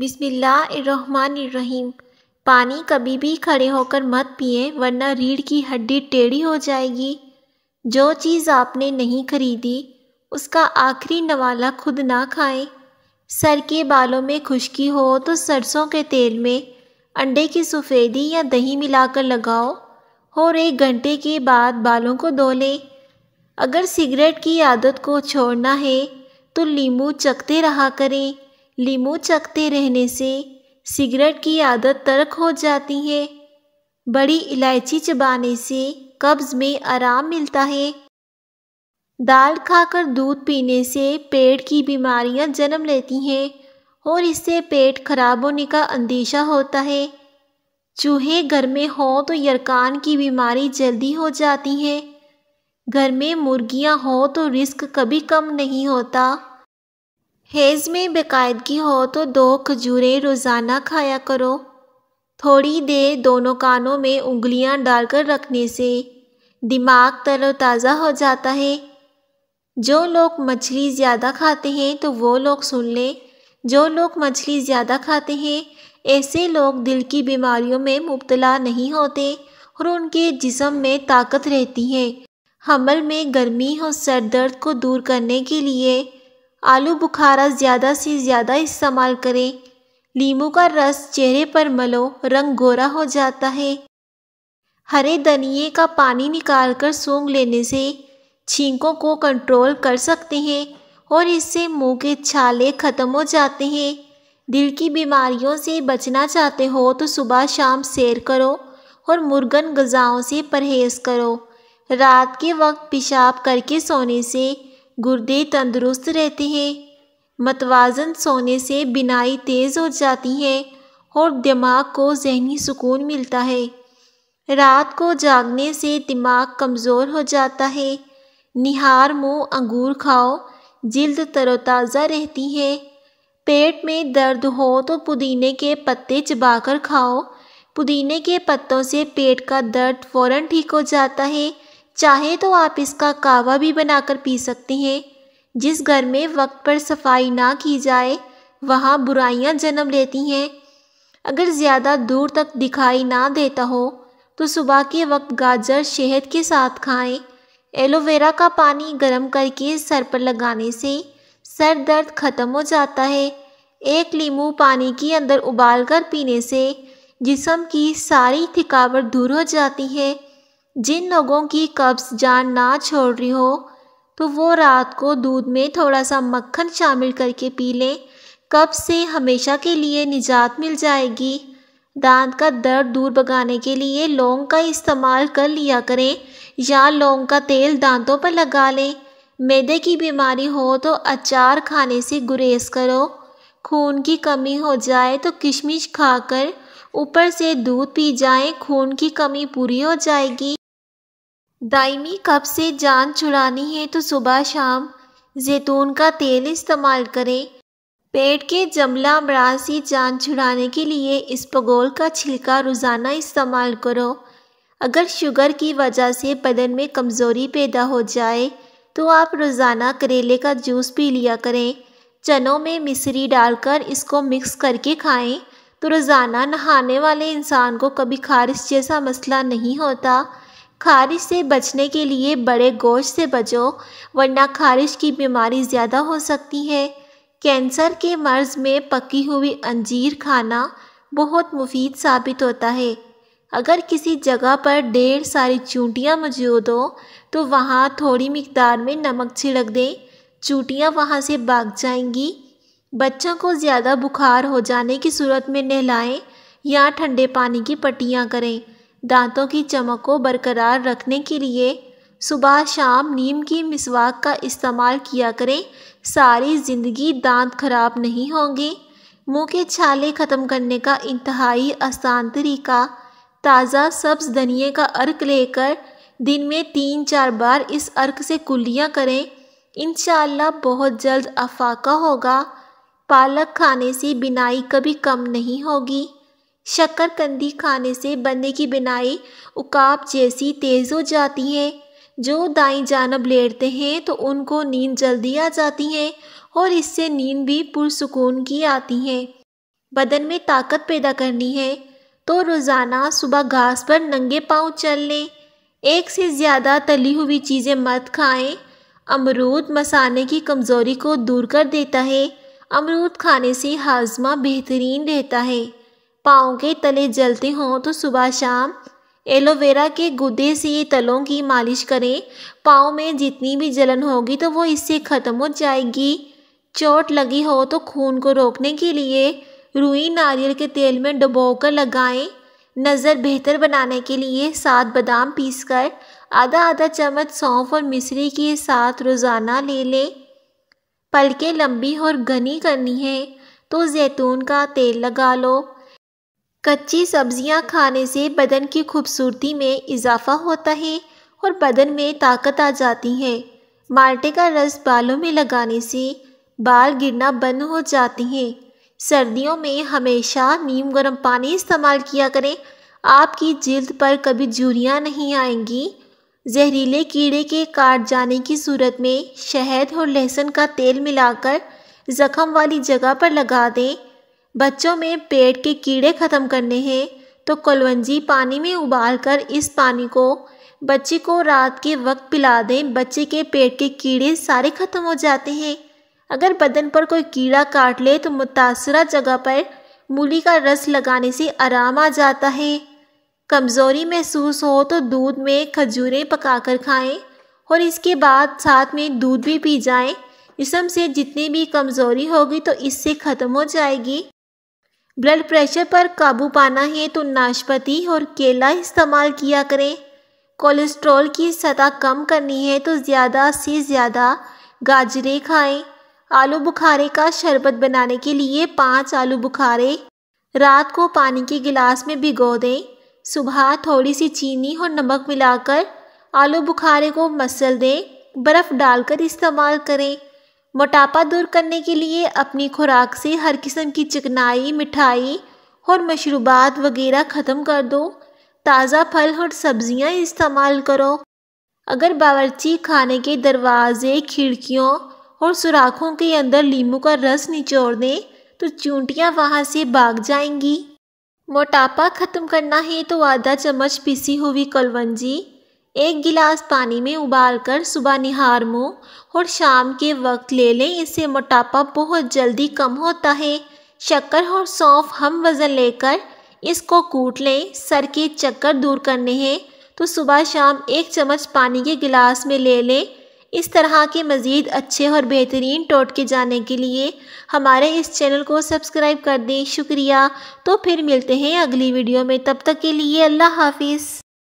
बिस्मिल्लाहिर्रहमानिर्रहीम पानी कभी भी खड़े होकर मत पिए वरना रीढ़ की हड्डी टेढ़ी हो जाएगी जो चीज़ आपने नहीं खरीदी उसका आखिरी नवाला खुद ना खाएं सर के बालों में खुश्की हो तो सरसों के तेल में अंडे की सफ़ेदी या दही मिलाकर लगाओ और एक घंटे के बाद बालों को धो लें अगर सिगरेट की आदत को छोड़ना है तो लींबू चखते रहा करें लीमू चखते रहने से सिगरेट की आदत तर्क हो जाती है बड़ी इलायची चबाने से कब्ज़ में आराम मिलता है दाल खाकर दूध पीने से पेट की बीमारियां जन्म लेती हैं और इससे पेट खराब होने का अंदेशा होता है चूहे घर में हों तो यरकान की बीमारी जल्दी हो जाती है घर में मुर्गियां हों तो रिस्क कभी कम नहीं होता हैज़ में बेकायदगी हो तो दो खजूरें रोज़ाना खाया करो थोड़ी देर दोनों कानों में उंगलियां डालकर रखने से दिमाग तरोताज़ा हो जाता है जो लोग मछली ज़्यादा खाते हैं तो वो लोग सुन लें जो लोग मछली ज़्यादा खाते हैं ऐसे लोग दिल की बीमारियों में मुबतला नहीं होते और उनके जिसम में ताकत रहती है हमल में गर्मी और सर दर्द को दूर करने के लिए आलू बुखारा ज़्यादा से ज़्यादा इस्तेमाल करें लीमू का रस चेहरे पर मलो रंग गोरा हो जाता है हरे धनिए का पानी निकालकर सूंघ लेने से छींकों को कंट्रोल कर सकते हैं और इससे मुंह के छाले ख़त्म हो जाते हैं दिल की बीमारियों से बचना चाहते हो तो सुबह शाम सैर करो और मुर्गन गज़ाओं से परहेज़ करो रात के वक्त पेशाब करके सोने से गुर्दे तंदुरुस्त रहते हैं मतवाजन सोने से बिनाई तेज़ हो जाती है और दिमाग को जहनी सुकून मिलता है रात को जागने से दिमाग कमज़ोर हो जाता है निहार मुँह अंगूर खाओ जिल्द तरोताज़ा रहती है पेट में दर्द हो तो पुदीने के पत्ते चबाकर खाओ पुदीने के पत्तों से पेट का दर्द फ़ौरन ठीक हो जाता है चाहे तो आप इसका कावा भी बनाकर पी सकते हैं जिस घर में वक्त पर सफाई ना की जाए वहाँ बुराइयाँ जन्म लेती हैं अगर ज़्यादा दूर तक दिखाई ना देता हो तो सुबह के वक्त गाजर शहद के साथ खाएं एलोवेरा का पानी गर्म करके सर पर लगाने से सर दर्द ख़त्म हो जाता है एक लीमू पानी के अंदर उबाल कर पीने से जिसम की सारी थकावट दूर हो जाती है जिन लोगों की कब्ज़ जान ना छोड़ रही हो तो वो रात को दूध में थोड़ा सा मक्खन शामिल करके पी लें कब्ज़ से हमेशा के लिए निजात मिल जाएगी दांत का दर्द दूर भगाने के लिए लौंग का इस्तेमाल कर लिया करें या लौंग का तेल दांतों पर लगा लें मैदे की बीमारी हो तो अचार खाने से गुरेज करो खून की कमी हो जाए तो किशमिश खाकर ऊपर से दूध पी जाएं खून की कमी पूरी हो जाएगी दाइमी कप से जान छुड़ानी है तो सुबह शाम जैतून का तेल इस्तेमाल करें पेट के जमला अमराज से जान छुड़ाने के लिए इस पगोल का छिलका रोज़ाना इस्तेमाल करो अगर शुगर की वजह से बदन में कमज़ोरी पैदा हो जाए तो आप रोज़ाना करेले का जूस पी लिया करें चनों में मिसरी डालकर इसको मिक्स करके खाएं तो रोज़ाना नहाने वाले इंसान को कभी खारिश जैसा मसला नहीं होता खारिश से बचने के लिए बड़े गोश्त से बचो वरना खारिश की बीमारी ज़्यादा हो सकती है कैंसर के मर्ज में पकी हुई अंजीर खाना बहुत मुफीद साबित होता है अगर किसी जगह पर ढेर सारी चूटियाँ मौजूद हो तो वहाँ थोड़ी मकदार में नमक छिड़क दें चूटियाँ वहाँ से भाग जाएंगी बच्चों को ज़्यादा बुखार हो जाने की सूरत में नहलाएं या ठंडे पानी की पट्टियाँ करें दांतों की चमक को बरकरार रखने के लिए सुबह शाम नीम की मिसवाक का इस्तेमाल किया करें सारी ज़िंदगी दांत खराब नहीं होंगे मुंह के छाले ख़त्म करने का इंतहाई आसान तरीका ताज़ा सब्ज़ धनिए का अर्क लेकर दिन में तीन चार बार इस अर्क से कुलियाँ करें इन बहुत जल्द अफाका होगा पालक खाने से बिनाई कभी कम नहीं होगी शक्करकंदी खाने से बंदे की बिनाई उकाब जैसी तेज़ हो जाती है जो दाई जानब लेटते हैं तो उनको नींद जल्दी आ जाती है और इससे नींद भी पुरसकून की आती है बदन में ताकत पैदा करनी है तो रोज़ाना सुबह घास पर नंगे पाँव चल लें एक से ज़्यादा तली हुई चीज़ें मत खाएं अमरूद मसाने की कमज़ोरी को दूर कर देता है अमरूद खाने से हाजमा बेहतरीन रहता है पाँव के तले जलते हों तो सुबह शाम एलोवेरा के गुदे से तलों की मालिश करें पाँव में जितनी भी जलन होगी तो वो इससे ख़त्म हो जाएगी चोट लगी हो तो खून को रोकने के लिए रुई नारियल के तेल में डुबोकर लगाएं नज़र बेहतर बनाने के लिए सात बादाम पीसकर आधा आधा चम्मच सौंफ और मिश्री के साथ रोज़ाना ले लें पलकें लंबी और घनी करनी है तो जैतून का तेल लगा लो कच्ची सब्जियां खाने से बदन की खूबसूरती में इजाफा होता है और बदन में ताकत आ जाती है माल्टे का रस बालों में लगाने से बाल गिरना बंद हो जाते हैं सर्दियों में हमेशा नीम गर्म पानी इस्तेमाल किया करें आपकी जल्द पर कभी जूरियाँ नहीं आएंगी जहरीले कीड़े के काट जाने की सूरत में शहद और लहसुन का तेल मिलाकर जख्म वाली जगह पर लगा दें बच्चों में पेट के कीड़े ख़त्म करने हैं तो कलवंजी पानी में उबालकर इस पानी को बच्चे को रात के वक्त पिला दें बच्चे के पेट के कीड़े सारे ख़त्म हो जाते हैं अगर बदन पर कोई कीड़ा काट ले तो मुतासर जगह पर मूली का रस लगाने से आराम आ जाता है कमज़ोरी महसूस हो तो दूध में खजूरें पकाकर खाएं और इसके बाद साथ में दूध भी पी जाएं जिसम से जितनी भी कमज़ोरी होगी तो इससे ख़त्म हो जाएगी ब्लड प्रेशर पर काबू पाना है तो नाशपाती और केला इस्तेमाल किया करें कोलेस्ट्रॉल की सतह कम करनी है तो ज़्यादा से ज़्यादा गाजरें खाएं आलू बुखारे का शरबत बनाने के लिए पाँच आलू बुखारे रात को पानी के गिलास में भिगो दें सुबह थोड़ी सी चीनी और नमक मिलाकर आलू बुखारे को मसल दें बर्फ़ डालकर इस्तेमाल करें मोटापा दूर करने के लिए अपनी खुराक से हर किस्म की चिकनाई मिठाई और मशरूबात वगैरह ख़त्म कर दो ताज़ा फल और सब्जियां इस्तेमाल करो अगर बावर्ची खाने के दरवाज़े खिड़कियों और सुराखों के अंदर लीमू का रस निचोड़ दें तो चूंटियाँ वहाँ से भाग जाएंगी मोटापा ख़त्म करना है तो आधा चम्मच पिसी हुई कलवंजी एक गिलास पानी में उबाल कर सुबह निहार मुँह और शाम के वक्त ले लें इससे मोटापा बहुत जल्दी कम होता है शक्कर और सौंफ हम वज़न लेकर इसको कूट लें सर के चक्कर दूर करने हैं तो सुबह शाम एक चम्मच पानी के गिलास में ले लें इस तरह के मज़ीद अच्छे और बेहतरीन टोटके जाने के लिए हमारे इस चैनल को सब्सक्राइब कर दें शुक्रिया तो फिर मिलते हैं अगली वीडियो में तब तक के लिए अल्लाह हाफिज़